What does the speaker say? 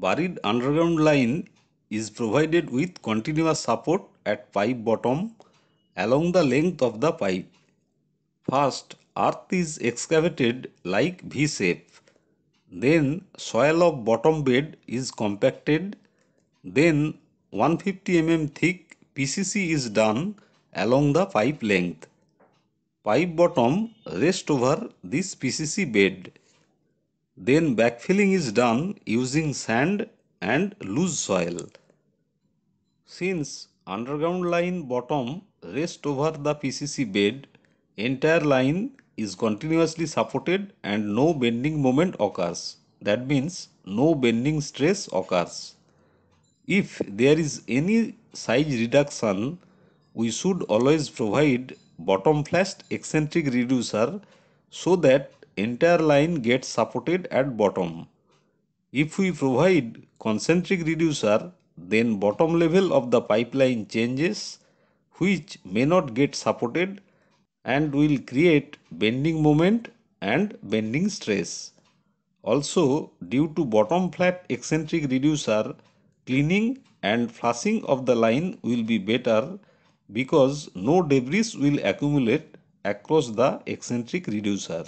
buried underground line is provided with continuous support at pipe bottom along the length of the pipe. First, earth is excavated like V-shape. Then, soil of bottom bed is compacted. Then, 150 mm thick PCC is done along the pipe length. Pipe bottom rest over this PCC bed. Then backfilling is done using sand and loose soil. Since underground line bottom rests over the PCC bed, entire line is continuously supported and no bending moment occurs. That means no bending stress occurs. If there is any size reduction, we should always provide bottom flashed eccentric reducer so that entire line gets supported at bottom. If we provide concentric reducer, then bottom level of the pipeline changes which may not get supported and will create bending moment and bending stress. Also, due to bottom flat eccentric reducer, cleaning and flushing of the line will be better because no debris will accumulate across the eccentric reducer.